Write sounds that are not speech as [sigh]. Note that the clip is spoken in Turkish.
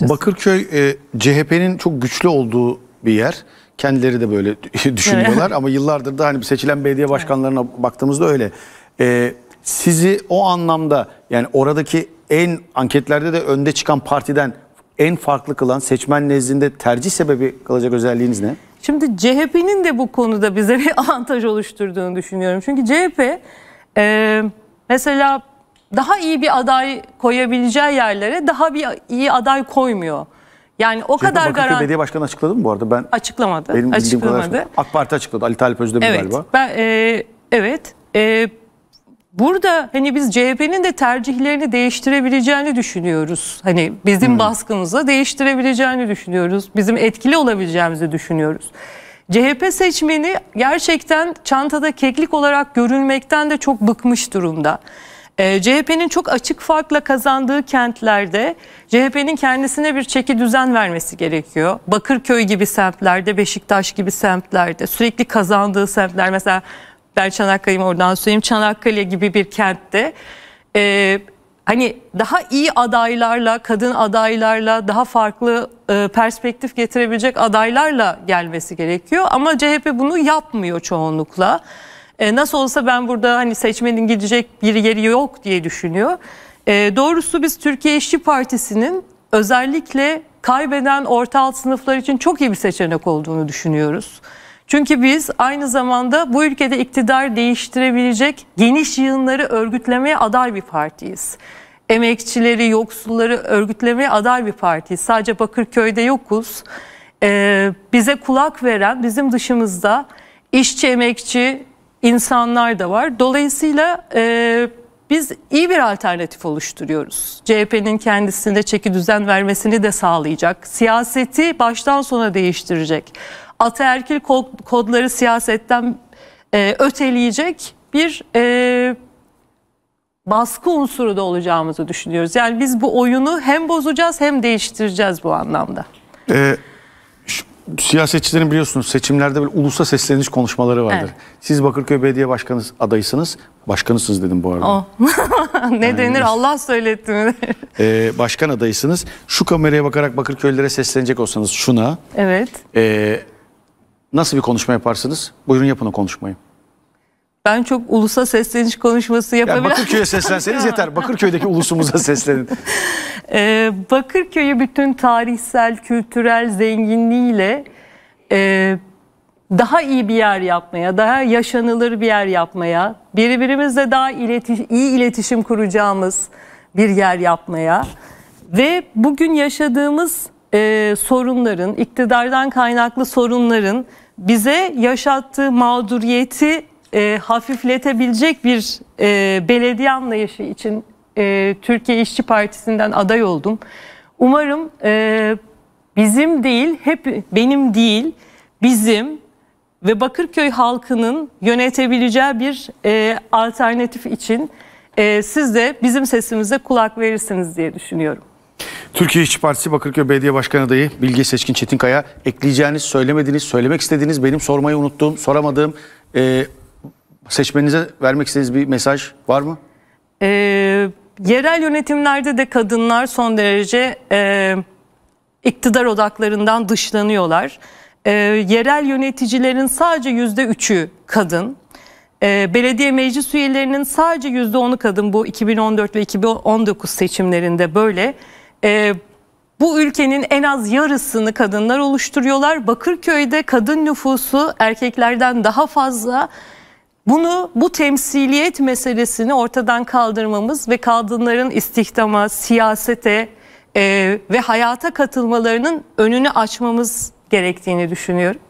yapacağız. Bakırköy e, CHP'nin çok güçlü olduğu bir yer. Kendileri de böyle [laughs] düşünüyorlar ama yıllardır da hani seçilen belediye başkanlarına baktığımızda öyle. E, sizi o anlamda yani oradaki en anketlerde de önde çıkan partiden en farklı kılan seçmen nezdinde tercih sebebi kalacak özelliğiniz ne? Şimdi CHP'nin de bu konuda bize bir [laughs] avantaj oluşturduğunu düşünüyorum. Çünkü CHP e, mesela daha iyi bir aday koyabileceği yerlere daha bir iyi aday koymuyor. Yani o Şimdi kadar garanti. Belediye Başkanı açıkladı mı bu arada? Ben açıklamadı. Benim açıklamadı. Kadar... AK Parti açıkladı. Ali Talip Özdemir evet, galiba. Ben, e, evet. E, burada hani biz CHP'nin de tercihlerini değiştirebileceğini düşünüyoruz. Hani bizim hmm. baskımızla değiştirebileceğini düşünüyoruz. Bizim etkili olabileceğimizi düşünüyoruz. CHP seçmeni gerçekten çantada keklik olarak görülmekten de çok bıkmış durumda. E, ee, CHP'nin çok açık farkla kazandığı kentlerde CHP'nin kendisine bir çeki düzen vermesi gerekiyor. Bakırköy gibi semtlerde, Beşiktaş gibi semtlerde, sürekli kazandığı semtler mesela ben Çanakkale'yim oradan söyleyeyim. Çanakkale gibi bir kentte e, hani daha iyi adaylarla, kadın adaylarla, daha farklı e, perspektif getirebilecek adaylarla gelmesi gerekiyor. Ama CHP bunu yapmıyor çoğunlukla. E, nasıl olsa ben burada hani seçmenin gidecek bir yeri yok diye düşünüyor. E, doğrusu biz Türkiye İşçi Partisi'nin özellikle kaybeden orta alt sınıflar için çok iyi bir seçenek olduğunu düşünüyoruz. Çünkü biz aynı zamanda bu ülkede iktidar değiştirebilecek geniş yığınları örgütlemeye aday bir partiyiz. Emekçileri, yoksulları örgütlemeye aday bir partiyiz. Sadece Bakırköy'de yokuz. Ee, bize kulak veren bizim dışımızda işçi, emekçi, insanlar da var. Dolayısıyla e, biz iyi bir alternatif oluşturuyoruz. CHP'nin kendisine çeki düzen vermesini de sağlayacak. Siyaseti baştan sona değiştirecek. Ataerkil kodları siyasetten e, öteleyecek bir e, baskı unsuru da olacağımızı düşünüyoruz. Yani biz bu oyunu hem bozacağız hem değiştireceğiz bu anlamda. Evet siyasetçilerin biliyorsunuz seçimlerde böyle ulusa sesleniş konuşmaları vardır. Evet. Siz Bakırköy Belediye Başkanı adayısınız. Başkanısınız dedim bu arada. O. Oh. [laughs] ne yani, denir Allah söyletti mi? e, başkan adayısınız. Şu kameraya bakarak Bakırköylülere seslenecek olsanız şuna. Evet. E, nasıl bir konuşma yaparsınız? Buyurun yapın o konuşmayı. Ben çok ulusa sesleniş konuşması yapabilen... Yani Bakırköy'e seslenseniz yeter. [laughs] Bakırköy'deki ulusumuza seslenin. Ee, Bakırköy'ü bütün tarihsel, kültürel zenginliğiyle e, daha iyi bir yer yapmaya, daha yaşanılır bir yer yapmaya, birbirimizle daha iletiş, iyi iletişim kuracağımız bir yer yapmaya ve bugün yaşadığımız e, sorunların, iktidardan kaynaklı sorunların bize yaşattığı mağduriyeti e, hafifletebilecek bir e, belediye anlayışı için e, Türkiye İşçi Partisi'nden aday oldum. Umarım e, bizim değil, hep benim değil, bizim ve Bakırköy halkının yönetebileceği bir e, alternatif için e, siz de bizim sesimize kulak verirsiniz diye düşünüyorum. Türkiye İşçi Partisi Bakırköy Belediye Başkanı adayı Bilge Seçkin Çetinkaya ekleyeceğiniz, söylemediğiniz, söylemek istediğiniz, benim sormayı unuttuğum, soramadığım e, seçmenize vermek istediğiniz bir mesaj var mı? Ee, yerel yönetimlerde de kadınlar son derece e, iktidar odaklarından dışlanıyorlar. E, yerel yöneticilerin sadece yüzde üçü kadın. E, belediye meclis üyelerinin sadece yüzde onu kadın. Bu 2014 ve 2019 seçimlerinde böyle. E, bu ülkenin en az yarısını kadınlar oluşturuyorlar. Bakırköy'de kadın nüfusu erkeklerden daha fazla. Bunu bu temsiliyet meselesini ortadan kaldırmamız ve kadınların istihdama, siyasete e, ve hayata katılmalarının önünü açmamız gerektiğini düşünüyorum.